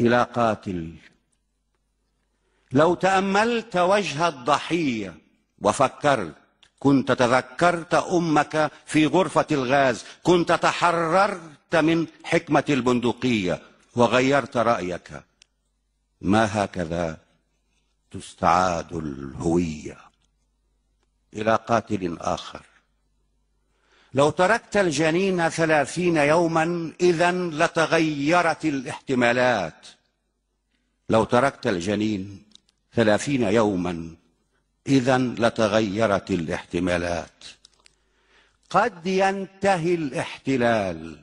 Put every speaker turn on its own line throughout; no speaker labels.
إلى قاتل لو تأملت وجه الضحية وفكرت كنت تذكرت أمك في غرفة الغاز كنت تحررت من حكمة البندقية وغيرت رأيك ما هكذا تستعاد الهوية إلى قاتل آخر لو تركت الجنين ثلاثين يوما إذا لتغيرت الاحتمالات لو تركت الجنين ثلاثين يوما إذا لتغيرت الاحتمالات قد ينتهي الاحتلال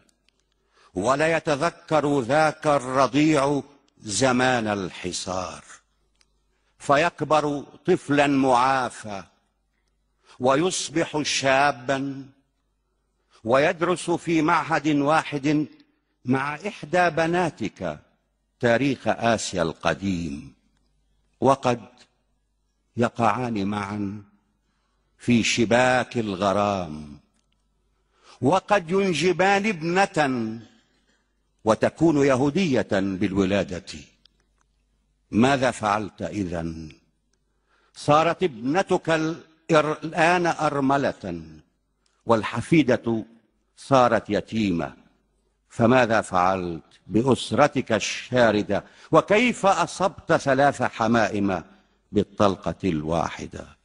ولا يتذكر ذاك الرضيع زمان الحصار فيكبر طفلا معافى ويصبح شابا ويدرس في معهد واحد مع إحدى بناتك تاريخ آسيا القديم وقد يقعان معا في شباك الغرام وقد ينجبان ابنة وتكون يهودية بالولادة ماذا فعلت إذا صارت ابنتك الآن أرملة والحفيدة صارت يتيمة فماذا فعلت بأسرتك الشاردة وكيف أصبت ثلاث حمائم بالطلقة الواحدة